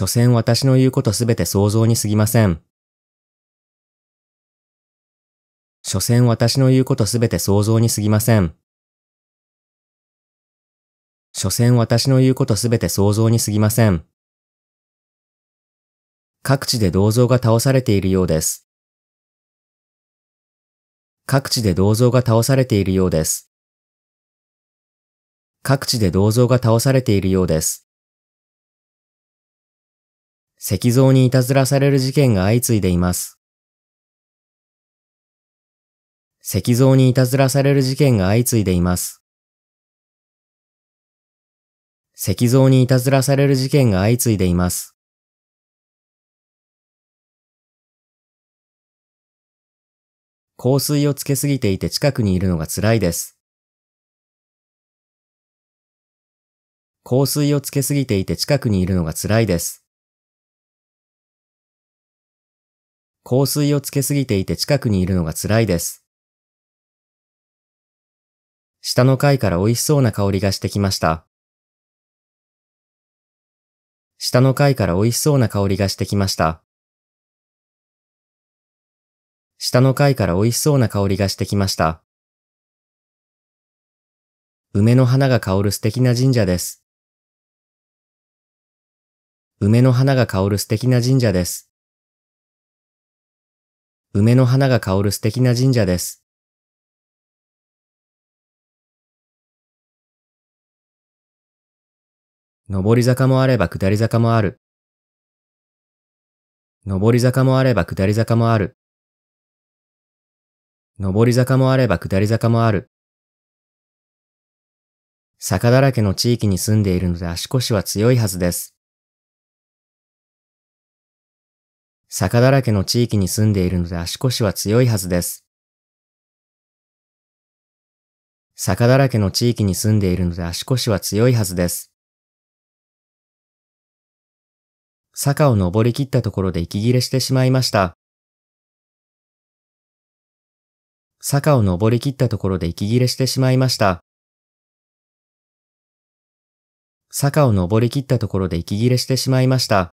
所詮私の言うことすべて想像に過ぎません。所詮私の言うことすべて想像に過ぎません。所詮私の言うことすべて想像に過ぎません。各地で銅像が倒されているようです。各地で銅像が倒されているようです。各地で銅像が倒されているようです。石像にいたずらされる事件が相次いでいます。石像にいたずらされる事件が相次いでいます。石像にいたずらされる事件が相次いでいます。香水をつけすぎていて近くにいるのが辛いです。香水をつけすぎていて近くにいるのが辛いです。香水をつけすぎていて近くにいるのが辛いです。下の階から美味しそうな香りがしてきました。下の階から美味しそうな香りがしてきました。下の階から美味しそうな香りがしてきました。梅の花が香る素敵な神社です。梅の花が香る素敵な神社です。梅の花が香る素敵な神社です。上り坂もあれば下り坂もある。上り坂もあれば下り坂もある。上り坂もあれば下り坂もある。坂だらけの地域に住んでいるので足腰は強いはずです。坂だらけの地域に住んでいるので足腰は強いはずです。坂だらけの地域に住んでいるので足腰は強いはずです。坂を登り切ったところで息切れしてしまいました。坂を登り切ったところで息切れしてしまいました。坂を登り切ったところで息切れしてしまいました。